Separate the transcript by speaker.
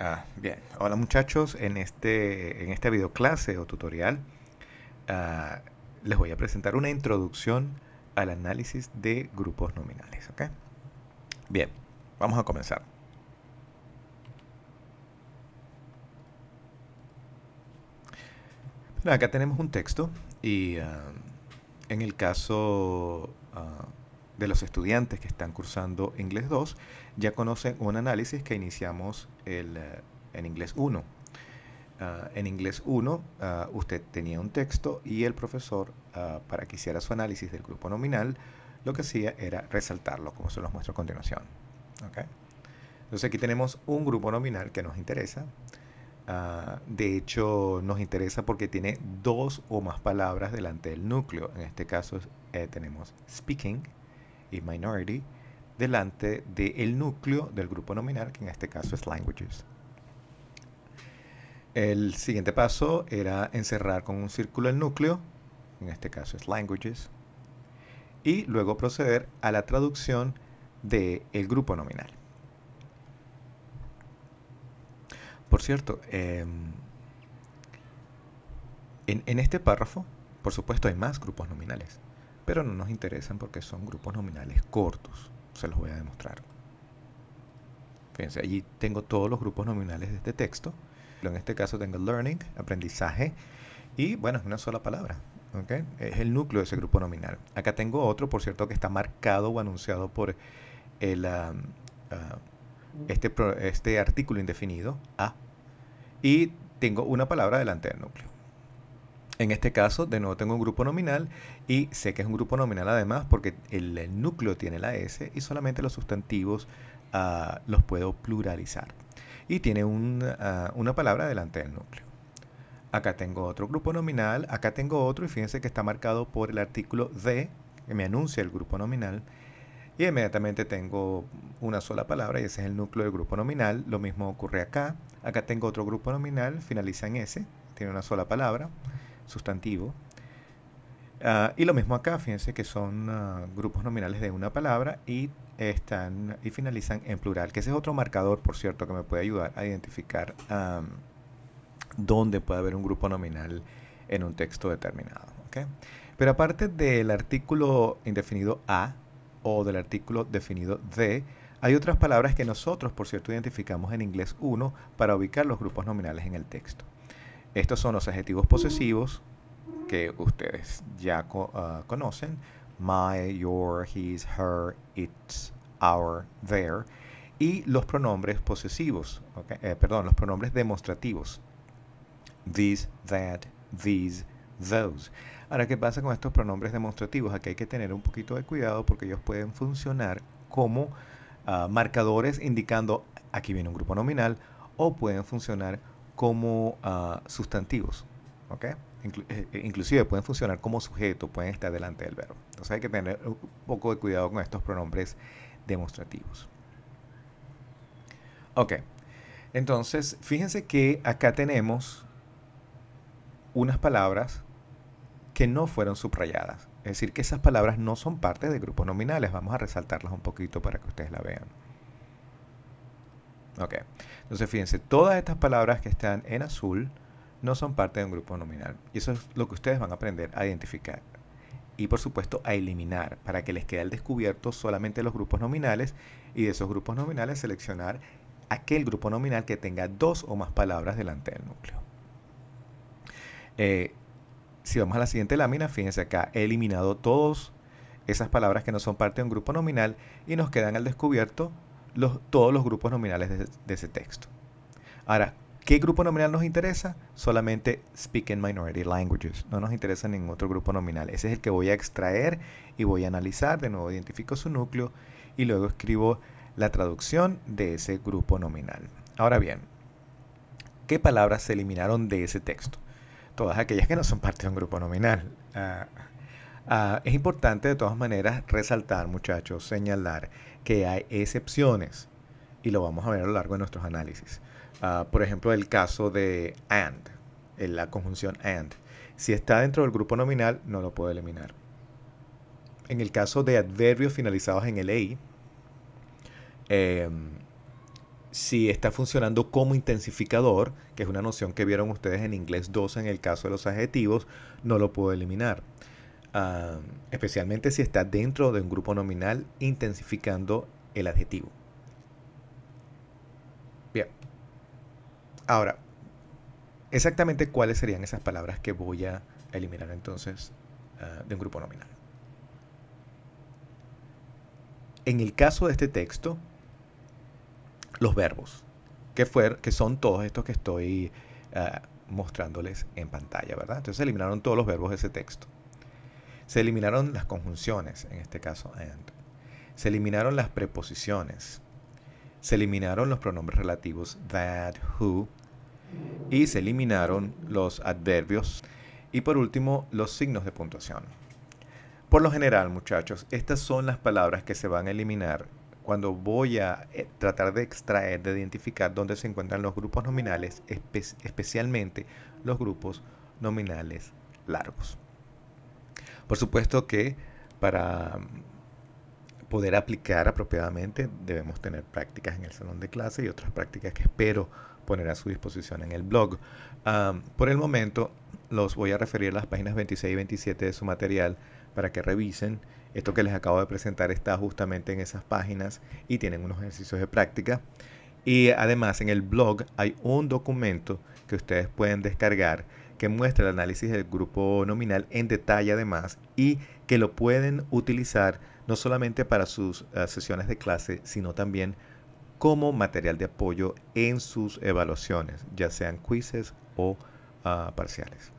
Speaker 1: Ah, bien, hola muchachos, en, este, en esta videoclase o tutorial ah, les voy a presentar una introducción al análisis de grupos nominales. Bien, vamos a comenzar. Bueno, acá tenemos un texto y ah, en el caso de los estudiantes que están cursando inglés 2 ya conocen un análisis que iniciamos eh, en inglés 1. Ah, en inglés 1 ah, usted tenía un texto y el profesor, ah, para que hiciera su análisis del grupo nominal, lo que hacía era resaltarlo, como se los muestro a continuación. Entonces aquí tenemos un grupo nominal que nos interesa. de hecho, nos interesa porque tiene dos o más palabras delante del núcleo. En este caso eh, tenemos speaking, y minority delante del núcleo del grupo nominal, que en este caso es languages. El siguiente paso era encerrar con un círculo el núcleo, en este caso es languages, y luego proceder a la traducción del grupo nominal. Por cierto, em, en este párrafo, por supuesto, hay más grupos nominales pero no nos interesan porque son grupos nominales cortos. Se los voy a demostrar. Fíjense, allí tengo todos los grupos nominales de este texto. En este caso tengo learning, aprendizaje, y bueno, es una sola palabra. Es el núcleo de ese grupo nominal. Acá tengo otro, por cierto, que está marcado o anunciado por el, ah, ah, este, este artículo indefinido, A. Y tengo una palabra delante del núcleo. En este caso, de nuevo tengo un grupo nominal y sé que es un grupo nominal además porque el, núcleo tiene la S y solamente los sustantivos ah, los puedo pluralizar. Y tiene ah, una palabra delante del núcleo. Acá tengo otro grupo nominal, acá tengo otro y fíjense que está marcado por el artículo de, que me anuncia el grupo nominal. Y inmediatamente tengo una sola palabra y ese es el núcleo del grupo nominal. Lo mismo ocurre acá. Acá tengo otro grupo nominal, finaliza en S, tiene una sola palabra sustantivo. Ah, y lo mismo acá, fíjense que son ah, grupos nominales de una palabra y están y finalizan en plural, que ese es otro marcador, por cierto, que me puede ayudar a identificar dónde puede haber un grupo nominal en un texto determinado. Pero aparte del artículo indefinido a o del artículo definido de, hay otras palabras que nosotros, por cierto, identificamos en inglés 1 para ubicar los grupos nominales en el texto. Estos son los adjetivos posesivos que ustedes ya ah, conocen. My, your, his, her, its, our, their. Y los pronombres posesivos, eh, perdón, los pronombres demostrativos. This, that, these, those. Ahora, ¿qué pasa con estos pronombres demostrativos? Aquí hay que tener un poquito de cuidado porque ellos pueden funcionar como ah, marcadores indicando aquí viene un grupo nominal o pueden funcionar como como ah, sustantivos. ¿ok? Eh, eh, inclusive pueden funcionar como sujeto, pueden estar delante del verbo. Entonces hay que tener un poco de cuidado con estos pronombres demostrativos. Ok, entonces fíjense que acá tenemos unas palabras que no fueron subrayadas. Es decir, que esas palabras no son parte de grupos nominales. Vamos a resaltarlas un poquito para que ustedes la vean. Ok. Entonces, fíjense, todas estas palabras que están en azul no son parte de un grupo nominal. Y eso es lo que ustedes van a aprender a identificar. Y por supuesto a eliminar para que les quede al descubierto solamente los grupos nominales y de esos grupos nominales seleccionar aquel grupo nominal que tenga dos o más palabras delante del núcleo. Eh, si vamos a la siguiente lámina, fíjense acá, he eliminado todas esas palabras que no son parte de un grupo nominal y nos quedan al descubierto todos los grupos nominales de, ese texto. Ahora, ¿Qué grupo nominal nos interesa? Solamente Speak Minority Languages. No nos interesa ningún otro grupo nominal. Ese es el que voy a extraer y voy a analizar. De nuevo identifico su núcleo y luego escribo la traducción de ese grupo nominal. Ahora bien, ¿qué palabras se eliminaron de ese texto? Todas aquellas que no son parte de un grupo nominal. Ah, Ah, es importante de todas maneras resaltar, muchachos, señalar que hay excepciones y lo vamos a ver a lo largo de nuestros análisis. Ah, por ejemplo, el caso de and, en la conjunción and. Si está dentro del grupo nominal, no lo puedo eliminar. En el caso de adverbios finalizados en el EI, em, si está funcionando como intensificador, que es una noción que vieron ustedes en inglés 2 en el caso de los adjetivos, no lo puedo eliminar especialmente si está dentro de un grupo nominal, intensificando el adjetivo. Bien. Ahora, exactamente cuáles serían esas palabras que voy a eliminar entonces ah, de un grupo nominal. En el caso de este texto, los verbos, que, fue, que son todos estos que estoy ah, mostrándoles en pantalla, ¿verdad? Entonces eliminaron todos los verbos de ese texto. Se eliminaron las conjunciones, en este caso and. Se eliminaron las preposiciones. Se eliminaron los pronombres relativos that, who. Y se eliminaron los adverbios. Y por último, los signos de puntuación. Por lo general, muchachos, estas son las palabras que se van a eliminar cuando voy a eh, tratar de extraer, de identificar dónde se encuentran los grupos nominales, especialmente los grupos nominales largos. Por supuesto que para poder aplicar apropiadamente debemos tener prácticas en el salón de clase y otras prácticas que espero poner a su disposición en el blog. por el momento los voy a referir a las páginas 26 y 27 de su material para que revisen. Esto que les acabo de presentar está justamente en esas páginas y tienen unos ejercicios de práctica. Y además en el blog hay un documento que ustedes pueden descargar que muestra el análisis del grupo nominal en detalle además y que lo pueden utilizar no solamente para sus eh, sesiones de clase, sino también como material de apoyo en sus evaluaciones, ya sean quizzes o ah, parciales.